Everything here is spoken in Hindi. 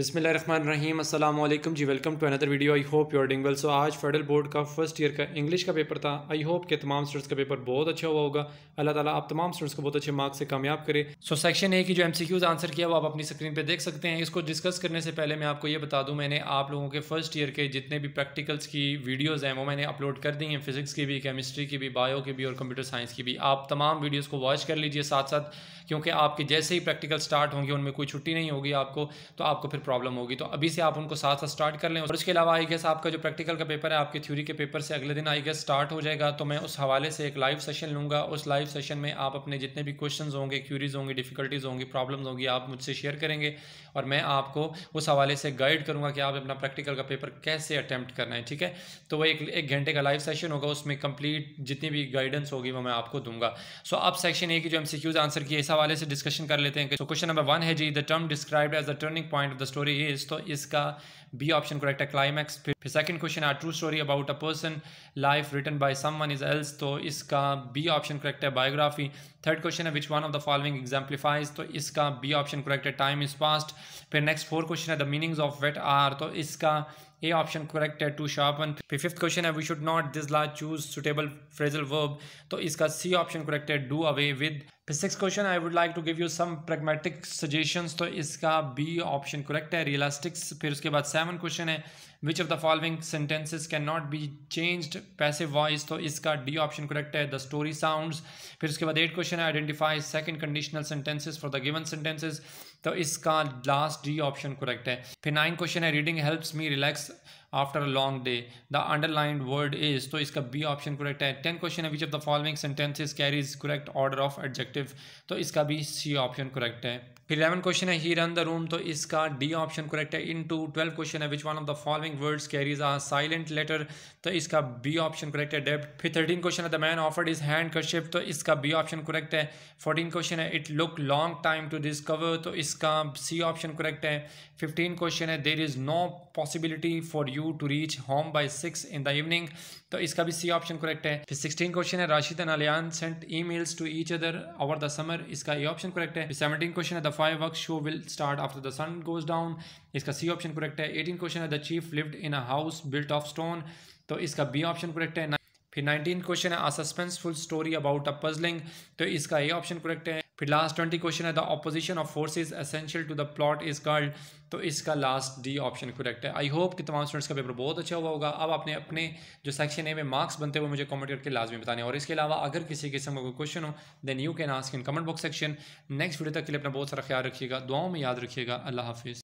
रही अल्लाम ji welcome to another video I hope you're doing well so आज फेडरल बोर्ड का फर्स्ट ईयर का इंग्लिश का पेपर था आई होप के तमाम स्टूडेंट्स का पेपर बहुत अच्छा हुआ होगा अल्लाह ताला आप तमाम स्टूडेंट्स को बहुत अच्छे मार्क्स से कामयाब करे सो सेक्शन ए की जो एम आंसर किया वो आप अपनी स्क्रीन पर देख सकते हैं इसको डिस्कस करने से पहले मैं आपको ये बता दूँ मैंने आप लोगों के फर्स्ट ईयर के जितने भी प्रैक्टिकल्स की वीडियोज़ हैं वो मैंने अपलोड कर दी हैं फिजिक्स की भी केमिस्ट्री की भी बायो की भी और कंप्यूटर साइंस की भी आप तमाम वीडियोज़ को वॉच कर लीजिए साथ साथ क्योंकि आपके जैसे ही प्रैक्टिकल स्टार्ट होंगे उनमें कोई छुट्टी नहीं होगी आपको तो आपको फिर प्रॉब्लम होगी तो अभी से आप उनको साथ साथ स्टार्ट कर लें और उसके अलावा आई गेस आपका जो प्रैक्टिकल का पेपर है आपके थ्योरी के पेपर से अगले दिन आई गेस स्टार्ट हो जाएगा तो मैं उस हवाले से एक लाइव सेशन लूँगा उस लाइव सेशन में आप अपने जितने भी क्वेश्चन होंगे क्यूरीज होंगी डिफिकल्टीज़ होंगी प्रॉब्लम्स होंगी आप मुझसे शेयर करेंगे और मैं आपको उस हवाले से गाइड करूँगा कि आप अपना प्रैक्टिकल का पेपर कैसे अटैम्प्ट करना है ठीक है तो वह एक एक घंटे का लाइव सेशन होगा उसमें कंप्लीट जितनी भी गाइडेंस होगी वो मैं आपको दूंगा सो अब सेक्शन ए की जो एम आंसर की इस हवाले से डिस्कशन कर लेते हैं क्वेश्चन नंबर वन है ji the term describe as the turning point of the story is तो इसका बी ऑप्शन करेक्ट है क्लाइमैक्स फिर सेकंड क्वेश्चन है true story about a person life written by someone is else तो इसका बी ऑप्शन करेक्ट है बायोग्राफी थर्ड क्वेश्चन है which one of the following exemplifies तो इसका बी ऑप्शन करेक्ट है टाइम इज पास्ट फिर नेक्स्ट फोर क्वेश्चन है the meanings of wait are तो इसका ए ऑप्शन करेक्ट है टू वन फिर फिफ्थ क्वेश्चन है we should not this last choose suitable phrasal verb तो इसका सी ऑप्शन करेक्ट है डू अवे विद फिर six question I would like to give you some pragmatic suggestion तो इसका बी ऑप्शन करेक्ट है रियलिस्टिक्स फिर उसके बाद सेवन क्वेश्चन है which of the following sentences can not be change passive voice तो इसका डी ऑप्शन करेक्ट है द स्टोरी साउंड्स फिर उसके बाद एट क्वेश्चन है identify second conditional sentences for the given sentences तो इसका लास्ट डी ऑप्शन करेक्ट है फिर नाइन क्वेश्चन है reading helps me relax yes after a long day the underlined word is तो इसका बी ऑप्शन करेक्ट है टेन क्वेश्चन है which of the following sentences carries correct order of adjective तो इसका भी सी ऑप्शन करेक्ट है फिर इलेवन क्वेश्चन है ही रन द रूम तो इसका डी ऑप्शन करेक्ट है इन टू ट्वेल्व क्वेश्चन है which one of the following words carries a silent letter तो इसका बी ऑप्शन करेक्ट है डेप्ट फिर थर्टीन क्वेश्चन है the man offered is hand courtship तो इसका बी ऑप्शन करेक्ट है फोर्टीन क्वेश्चन है it look long time to discover तो इसका सी ऑप्शन करेक्ट है फिफ्टीन क्वेश्चन है there is no possibility for you to reach home by six in the evening तो इसका भी सी ऑप्शन करेक्ट है फिर सिक्सटीन क्वेश्चन है Rashid and Aliyan sent emails to each other over the summer इसका ए ऑप्शन करेक्ट है सेवनटीन क्वेश्चन है the five work show will start after the sun goes down इसका सी ऑप्शन करेक्ट है एटीन क्वेश्चन है the chief lived in a house built of stone तो इसका बी ऑप्शन करेक्ट है फिर नाइनटीन क्वेश्चन है a suspenseful story about a puzzling तो इसका ए ऑप्शन करेक्ट है फिर लास्ट ट्वेंटी क्वेश्चन है the opposition of forces essential to the plot is called तो इसका लास्ट डी ऑप्शन करेक्ट है आई होप कि तमाम स्टूडेंट्स का पेपर बहुत अच्छा हुआ होगा अब आपने अपने जो सेक्शन ए में मार्क्स बनते हुए मुझे कमेंट करके लाजमी बताने और इसके अलावा अगर किसी किस्म का कोई क्वेश्चन हो then you can ask in comment box section next video तक के लिए अपना बहुत सारा ख्याल रखिएगा दुआओं में याद रखिएगा अल्लाह हाफिज़